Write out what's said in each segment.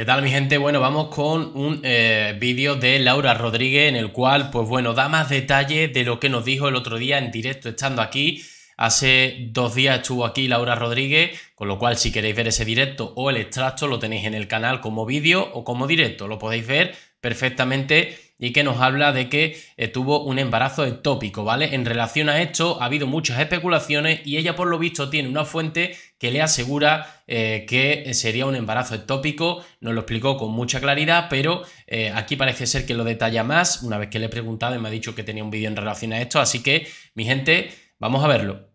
¿Qué tal mi gente? Bueno, vamos con un eh, vídeo de Laura Rodríguez en el cual, pues bueno, da más detalle de lo que nos dijo el otro día en directo estando aquí. Hace dos días estuvo aquí Laura Rodríguez, con lo cual si queréis ver ese directo o el extracto lo tenéis en el canal como vídeo o como directo, lo podéis ver perfectamente y que nos habla de que eh, tuvo un embarazo ectópico, ¿vale? En relación a esto ha habido muchas especulaciones y ella por lo visto tiene una fuente que le asegura eh, que sería un embarazo ectópico, nos lo explicó con mucha claridad, pero eh, aquí parece ser que lo detalla más, una vez que le he preguntado y me ha dicho que tenía un vídeo en relación a esto, así que mi gente, vamos a verlo.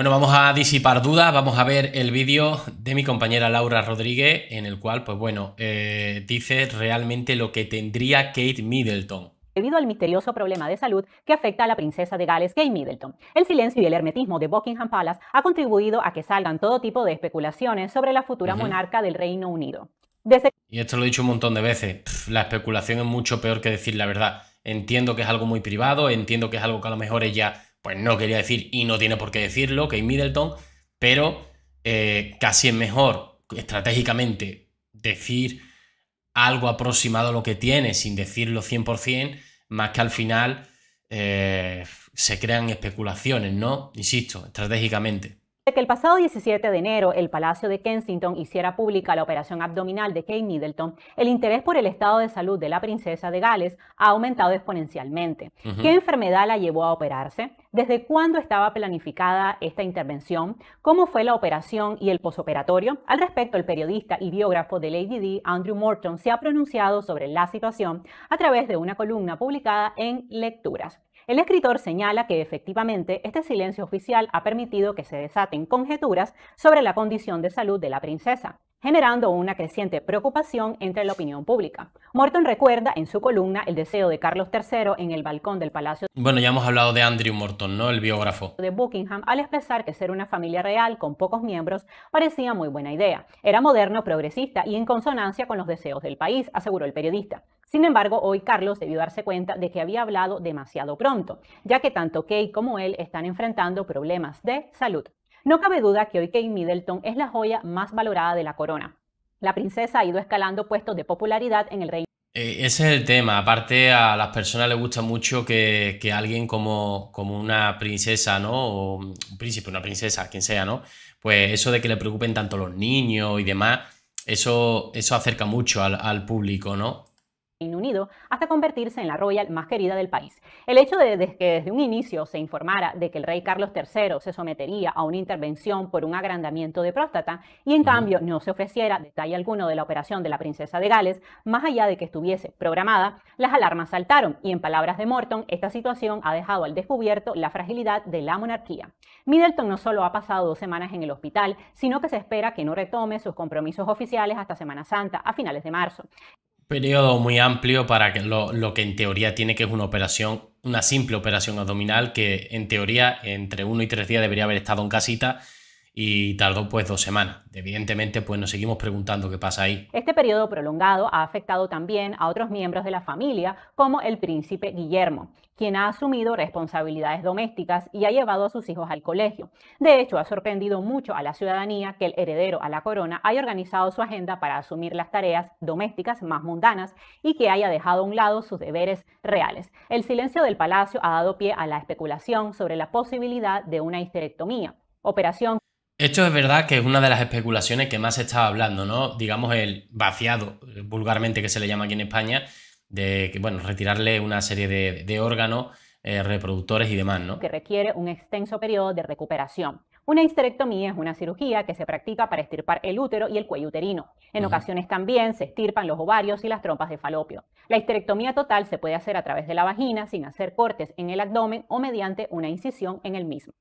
Bueno, vamos a disipar dudas, vamos a ver el vídeo de mi compañera Laura Rodríguez, en el cual, pues bueno, eh, dice realmente lo que tendría Kate Middleton debido al misterioso problema de salud que afecta a la princesa de Gales, Kate Middleton. El silencio y el hermetismo de Buckingham Palace ha contribuido a que salgan todo tipo de especulaciones sobre la futura monarca del Reino Unido. Y esto lo he dicho un montón de veces, la especulación es mucho peor que decir la verdad. Entiendo que es algo muy privado, entiendo que es algo que a lo mejor ella pues no quería decir y no tiene por qué decirlo, que es Middleton, pero eh, casi es mejor estratégicamente decir algo aproximado a lo que tiene sin decirlo 100%, más que al final eh, se crean especulaciones, ¿no? Insisto, estratégicamente. Desde que el pasado 17 de enero el Palacio de Kensington hiciera pública la operación abdominal de Kate Middleton, el interés por el estado de salud de la princesa de Gales ha aumentado exponencialmente. ¿Qué enfermedad la llevó a operarse? ¿Desde cuándo estaba planificada esta intervención? ¿Cómo fue la operación y el posoperatorio? Al respecto, el periodista y biógrafo de Lady D, Andrew Morton, se ha pronunciado sobre la situación a través de una columna publicada en Lecturas. El escritor señala que efectivamente este silencio oficial ha permitido que se desaten conjeturas sobre la condición de salud de la princesa generando una creciente preocupación entre la opinión pública. Morton recuerda en su columna el deseo de Carlos III en el balcón del Palacio. Bueno, ya hemos hablado de Andrew Morton, ¿no? El biógrafo. De Buckingham, al expresar que ser una familia real con pocos miembros parecía muy buena idea. Era moderno, progresista y en consonancia con los deseos del país, aseguró el periodista. Sin embargo, hoy Carlos debió darse cuenta de que había hablado demasiado pronto, ya que tanto Kate como él están enfrentando problemas de salud. No cabe duda que hoy Kate Middleton es la joya más valorada de la corona. La princesa ha ido escalando puestos de popularidad en el reino. Eh, ese es el tema. Aparte, a las personas les gusta mucho que, que alguien como, como, una princesa, ¿no? O un príncipe, una princesa, quien sea, ¿no? Pues eso de que le preocupen tanto los niños y demás, eso, eso acerca mucho al, al público, ¿no? Unido hasta convertirse en la royal más querida del país. El hecho de, que desde un inicio se informara de que el rey Carlos III se sometería a una intervención por un agrandamiento de próstata y en cambio no se ofreciera detalle alguno de la operación de la princesa de Gales, más allá de que estuviese programada, las alarmas saltaron y en palabras de Morton, esta situación ha dejado al descubierto la fragilidad de la monarquía. Middleton no solo ha pasado dos semanas en el hospital, sino que se espera que no retome sus compromisos oficiales hasta Semana Santa, a finales de marzo periodo muy amplio para que lo, que en teoría tiene que es una operación, una simple operación abdominal que en teoría entre uno y tres días debería haber estado en casita y tardó pues dos semanas. Evidentemente pues nos seguimos preguntando qué pasa ahí. Este periodo prolongado ha afectado también a otros miembros de la familia como el príncipe Guillermo, quien ha asumido responsabilidades domésticas y ha llevado a sus hijos al colegio. De hecho, ha sorprendido mucho a la ciudadanía que el heredero a la corona haya organizado su agenda para asumir las tareas domésticas más mundanas y que haya dejado a un lado sus deberes reales. El silencio del palacio ha dado pie a la especulación sobre la posibilidad de una histerectomía operación esto es verdad que es una de las especulaciones que más se estaba hablando, ¿no? Digamos el vaciado, vulgarmente que se le llama aquí en España, de, bueno, retirarle una serie de, órganos eh, reproductores y demás, ¿no? Que requiere un extenso periodo de recuperación. Una histerectomía es una cirugía que se practica para estirpar el útero y el cuello uterino. En ocasiones también se estirpan los ovarios y las trompas de falopio. La histerectomía total se puede hacer a través de la vagina sin hacer cortes en el abdomen o mediante una incisión en el mismo.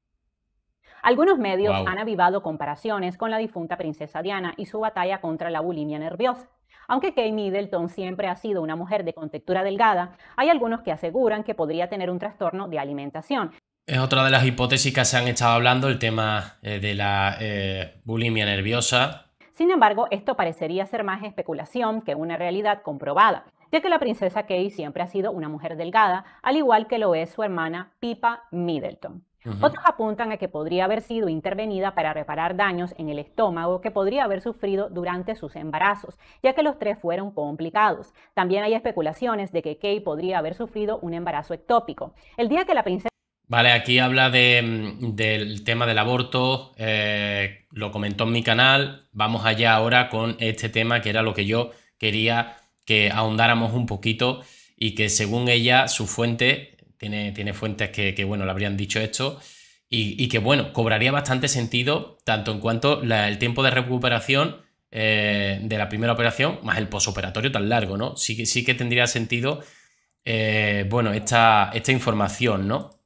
Algunos medios han avivado comparaciones con la difunta princesa Diana y su batalla contra la bulimia nerviosa. Aunque Kay Middleton siempre ha sido una mujer de contextura delgada, hay algunos que aseguran que podría tener un trastorno de alimentación. Es otra de las hipótesis que se han estado hablando, el tema eh, de la eh, bulimia nerviosa. Sin embargo, esto parecería ser más especulación que una realidad comprobada, ya que la princesa Kay siempre ha sido una mujer delgada, al igual que lo es su hermana Pipa Middleton. Otros apuntan a que podría haber sido intervenida para reparar daños en el estómago que podría haber sufrido durante sus embarazos, ya que los tres fueron complicados. También hay especulaciones de que Kay podría haber sufrido un embarazo ectópico. El día que la princesa... Vale, aquí habla mm, del tema del aborto, eh, lo comentó en mi canal, vamos allá ahora con este tema que era lo que yo quería que ahondáramos un poquito y que según ella su fuente tiene, fuentes que, bueno, le habrían dicho esto. Y, que, bueno, cobraría bastante sentido, tanto en cuanto el tiempo de recuperación eh, de la primera operación, más el posoperatorio tan largo, ¿no? Sí, sí que tendría sentido, eh, bueno, esta, esta información, ¿no?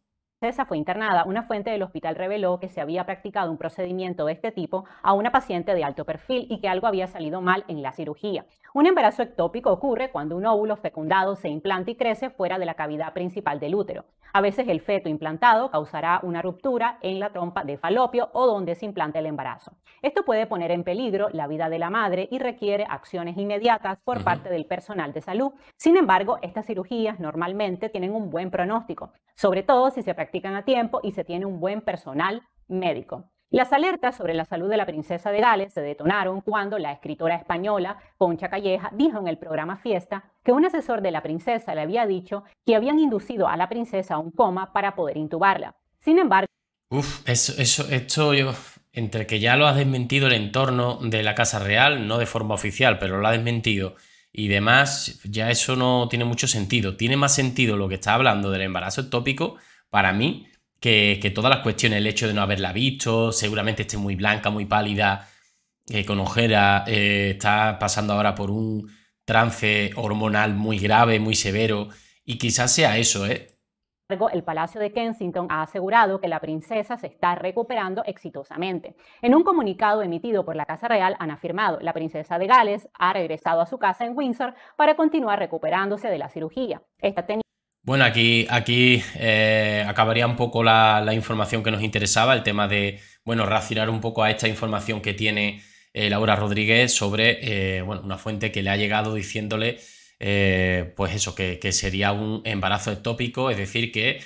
fue internada, una fuente del hospital reveló que se había practicado un procedimiento de este tipo a una paciente de alto perfil y que algo había salido mal en la cirugía. Un embarazo ectópico ocurre cuando un óvulo fecundado se implanta y crece fuera de la cavidad principal del útero. A veces el feto implantado causará una ruptura en la trompa de falopio o donde se implanta el embarazo. Esto puede poner en peligro la vida de la madre y requiere acciones inmediatas por parte del personal de salud. Sin embargo, estas cirugías normalmente tienen un buen pronóstico, sobre todo si se practican a tiempo y se tiene un buen personal médico. Las alertas sobre la salud de la princesa de Gales se detonaron cuando la escritora española Concha Calleja dijo en el programa Fiesta que un asesor de la princesa le había dicho que habían inducido a la princesa a un coma para poder intubarla. Sin embargo... eso, esto Entre que ya lo ha desmentido el entorno de la Casa Real, no de forma oficial, pero lo ha desmentido, y demás, ya eso no tiene mucho sentido. Tiene más sentido lo que está hablando del embarazo ectópico para mí que, todas las cuestiones, el hecho de no haberla visto, seguramente esté muy blanca, muy pálida, eh, con ojeras, eh, está pasando ahora por un trance hormonal muy grave, muy severo, y quizás sea eso, ¿eh? el Palacio de Kensington ha asegurado que la princesa se está recuperando exitosamente. En un comunicado emitido por la Casa Real han afirmado, la princesa de Gales ha regresado a su casa en Windsor para continuar recuperándose de la cirugía. Esta bueno, aquí, aquí eh, acabaría un poco la, información que nos interesaba, el tema de, bueno, reaccionar un poco a esta información que tiene eh, Laura Rodríguez sobre, eh, bueno, una fuente que le ha llegado diciéndole, pues eso, que, que, sería un embarazo ectópico, es decir, que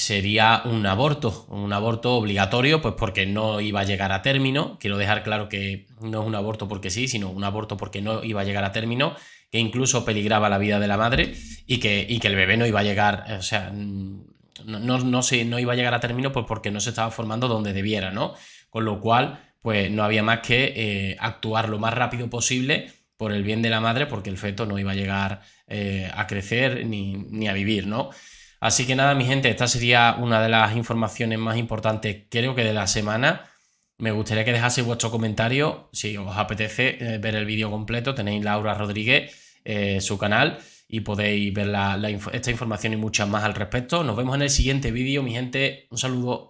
sería un aborto, un aborto obligatorio, pues porque no iba a llegar a término. Quiero dejar claro que no es un aborto porque sí, sino un aborto porque no iba a llegar a término, que incluso peligraba la vida de la madre y que, y que el bebé no iba a llegar, eh, o sea, no, no, iba a llegar a término pues porque no se estaba formando donde debiera, ¿no? Con lo cual, pues no había más que eh, actuar lo más rápido posible por el bien de la madre, porque el feto no iba a llegar eh, a crecer ni, ni a vivir, ¿no? Así que nada, mi gente, esta sería una de las informaciones más importantes, creo que de la semana. Me gustaría que dejase vuestro comentario, si os apetece eh, ver el vídeo completo, tenéis Laura Rodríguez, eh, su canal, y podéis ver esta información y muchas más al respecto. Nos vemos en el siguiente vídeo, mi gente, un saludo.